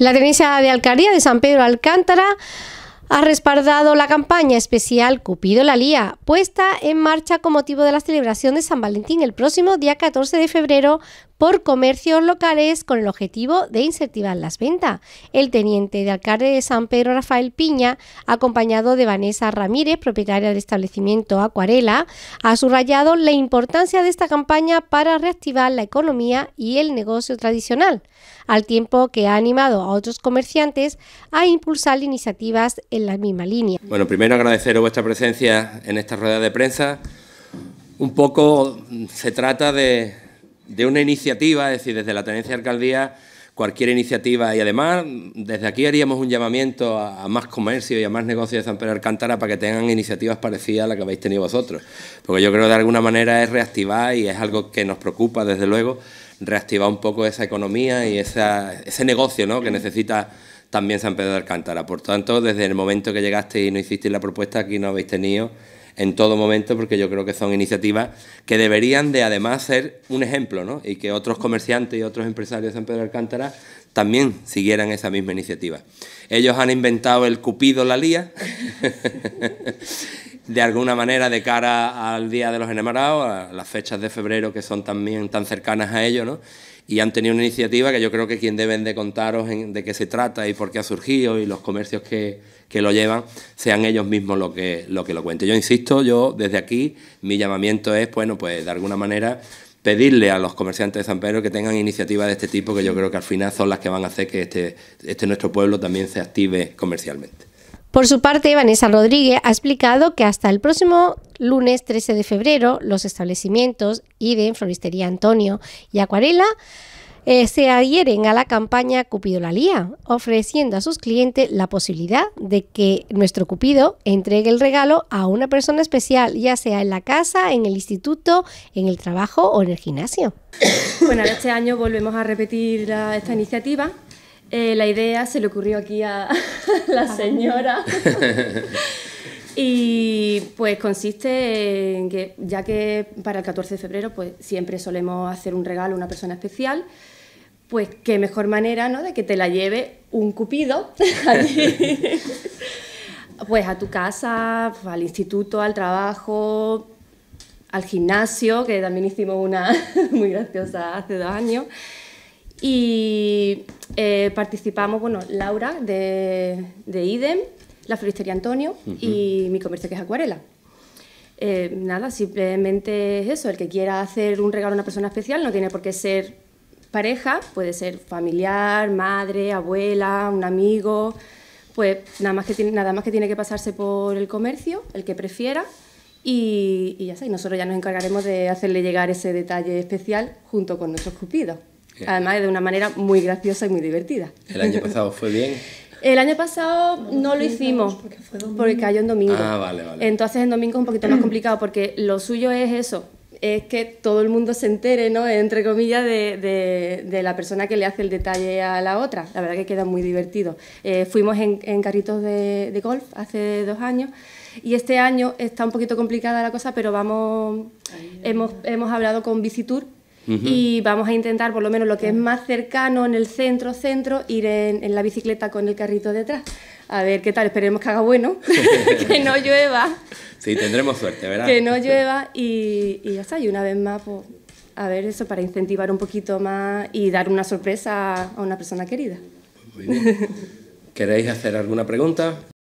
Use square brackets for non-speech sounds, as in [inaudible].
La tenencia de Alcaldía de San Pedro Alcántara ha respaldado la campaña especial Cupido la Lía, puesta en marcha con motivo de la celebración de San Valentín el próximo día 14 de febrero por comercios locales con el objetivo de incentivar las ventas. El teniente de alcalde de San Pedro, Rafael Piña, acompañado de Vanessa Ramírez, propietaria del establecimiento Acuarela, ha subrayado la importancia de esta campaña para reactivar la economía y el negocio tradicional, al tiempo que ha animado a otros comerciantes a impulsar iniciativas en la misma línea. Bueno, primero agradeceros vuestra presencia en esta rueda de prensa. Un poco se trata de de una iniciativa, es decir, desde la tenencia de alcaldía, cualquier iniciativa. Y además, desde aquí haríamos un llamamiento a, más comercio y a más negocios de San Pedro de Alcántara para que tengan iniciativas parecidas a las que habéis tenido vosotros. Porque yo creo que de alguna manera es reactivar y es algo que nos preocupa, desde luego, reactivar un poco esa economía y ese negocio ¿no? que necesita también San Pedro de Alcántara. Por tanto, desde el momento que llegaste y no hicisteis la propuesta, aquí no habéis tenido en todo momento, porque yo creo que son iniciativas que deberían de además ser un ejemplo, ¿no? Y que otros comerciantes y otros empresarios de San Pedro de Alcántara también siguieran esa misma iniciativa. Ellos han inventado el Cupido la Lía [laughs] de alguna manera de cara al Día de los Enamorados, a las fechas de febrero que son también tan cercanas a ello, Y han tenido una iniciativa que yo creo que quien deben de contaros de qué se trata y por qué ha surgido y los comercios que, que lo llevan, sean ellos mismos lo que, lo que lo cuenten. Yo insisto, yo desde aquí, mi llamamiento es, bueno, pues de alguna manera pedirle a los comerciantes de San Pedro que tengan iniciativas de este tipo, que yo creo que al final son las que van a hacer que este, este nuestro pueblo también se active comercialmente. Por su parte, Vanessa Rodríguez ha explicado que hasta el próximo lunes 13 de febrero los establecimientos IDEN, Floristería Antonio y Acuarela eh, se adhieren a la campaña Cupido la Lía, ofreciendo a sus clientes la posibilidad de que nuestro Cupido entregue el regalo a una persona especial, ya sea en la casa, en el instituto, en el trabajo o en el gimnasio. Bueno, este año volvemos a repetir esta iniciativa eh, la idea se le ocurrió aquí a [laughs] la ah. señora. [laughs] y pues consiste en que, ya que para el 14 de febrero pues siempre solemos hacer un regalo a una persona especial, pues qué mejor manera ¿no? de que te la lleve un cupido [laughs] pues a tu casa, al instituto, al trabajo, al gimnasio, que también hicimos una muy graciosa hace dos años. Y eh, participamos, bueno, Laura de, de, IDEM, la floristería Antonio y mi comercio que es acuarela. Eh, nada, simplemente es eso, el que quiera hacer un regalo a una persona especial no tiene por qué ser pareja, puede ser familiar, madre, abuela, un amigo, pues nada más que tiene, nada más que, tiene que pasarse por el comercio, el que prefiera, y, ya está, nosotros ya nos encargaremos de hacerle llegar ese detalle especial junto con nuestros cupidos además de una manera muy graciosa y muy divertida. ¿El año [laughs] pasado fue bien? El año pasado no lo hicimos porque, fue porque cayó en domingo. Ah, vale, vale. Entonces en domingo es un poquito más complicado porque lo suyo es eso, es que todo el mundo se entere, ¿no? Entre comillas, de, de, la persona que le hace el detalle a la otra. La verdad que queda muy divertido. Eh, fuimos en, carritos de, golf hace dos años y este año está un poquito complicada la cosa, pero vamos, hemos, hemos hablado con Bicitour y vamos a intentar, por lo menos lo que es más cercano en el centro, centro, ir en, la bicicleta con el carrito detrás. A ver qué tal, esperemos que haga bueno, [laughs] que no llueva. Sí, tendremos suerte, ¿verdad? Que no llueva y, ya está, y una vez más, pues, a ver eso, para incentivar un poquito más y dar una sorpresa a una persona querida. Muy bien. ¿Queréis hacer alguna pregunta?